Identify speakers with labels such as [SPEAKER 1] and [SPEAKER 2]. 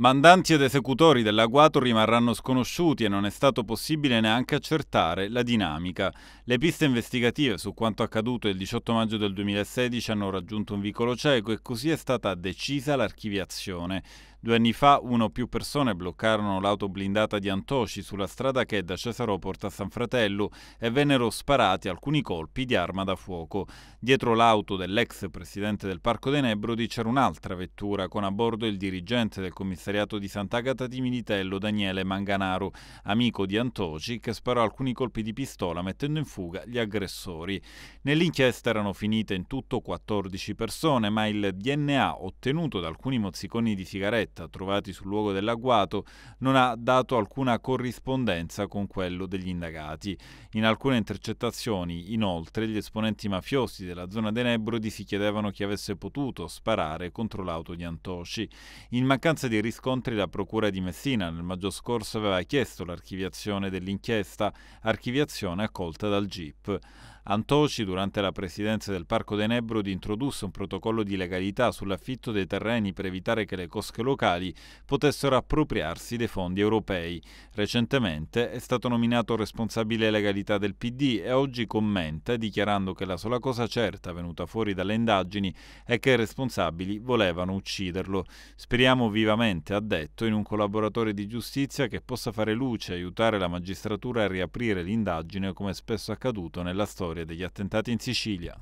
[SPEAKER 1] Mandanti ed esecutori dell'agguato rimarranno sconosciuti e non è stato possibile neanche accertare la dinamica. Le piste investigative su quanto accaduto il 18 maggio del 2016 hanno raggiunto un vicolo cieco e così è stata decisa l'archiviazione. Due anni fa uno o più persone bloccarono l'auto blindata di Antoci sulla strada che da Cesaro porta a San Fratello e vennero sparati alcuni colpi di arma da fuoco. Dietro l'auto dell'ex presidente del Parco dei Nebrodi c'era un'altra vettura con a bordo il dirigente del commissario commissariato di Sant'Agata di Militello Daniele Manganaro, amico di Antoci, che sparò alcuni colpi di pistola mettendo in fuga gli aggressori. Nell'inchiesta erano finite in tutto 14 persone, ma il DNA ottenuto da alcuni mozziconi di sigaretta trovati sul luogo dell'agguato non ha dato alcuna corrispondenza con quello degli indagati. In alcune intercettazioni, inoltre, gli esponenti mafiosi della zona Nebrodi si chiedevano chi avesse potuto sparare contro l'auto di Antoci. In mancanza di risposta riscontri la Procura di Messina nel maggio scorso aveva chiesto l'archiviazione dell'inchiesta, archiviazione accolta dal GIP. Antoci, durante la presidenza del Parco Tenebro, introdusse un protocollo di legalità sull'affitto dei terreni per evitare che le cosche locali potessero appropriarsi dei fondi europei. Recentemente è stato nominato responsabile legalità del PD e oggi commenta dichiarando che la sola cosa certa venuta fuori dalle indagini è che i responsabili volevano ucciderlo. Speriamo vivamente, ha detto, in un collaboratore di giustizia che possa fare luce e aiutare la magistratura a riaprire l'indagine come spesso accaduto nella storia storia degli attentati in Sicilia